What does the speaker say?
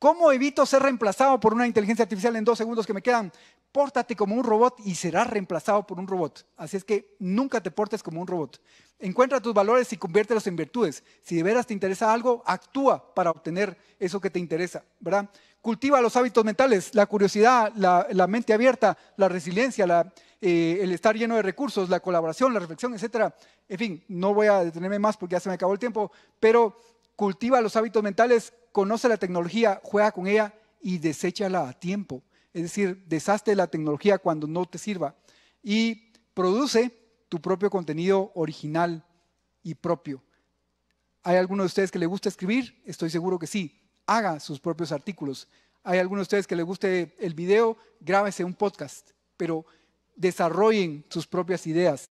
¿Cómo evito ser reemplazado por una inteligencia artificial en dos segundos que me quedan? Pórtate como un robot y serás reemplazado por un robot. Así es que nunca te portes como un robot. Encuentra tus valores y conviértelos en virtudes. Si de veras te interesa algo, actúa para obtener eso que te interesa, ¿verdad? Cultiva los hábitos mentales, la curiosidad, la, mente abierta, la resiliencia, eh, el estar lleno de recursos, la colaboración, la reflexión, etc. En fin, no voy a detenerme más porque ya se me acabó el tiempo, pero Cultiva los hábitos mentales, conoce la tecnología, juega con ella y deséchala a tiempo. Es decir, deshazte la tecnología cuando no te sirva y produce tu propio contenido original y propio. ¿Hay alguno de ustedes que le gusta escribir? Estoy seguro que sí. Haga sus propios artículos. ¿Hay alguno de ustedes que le guste el video? Grábese un podcast, pero desarrollen sus propias ideas.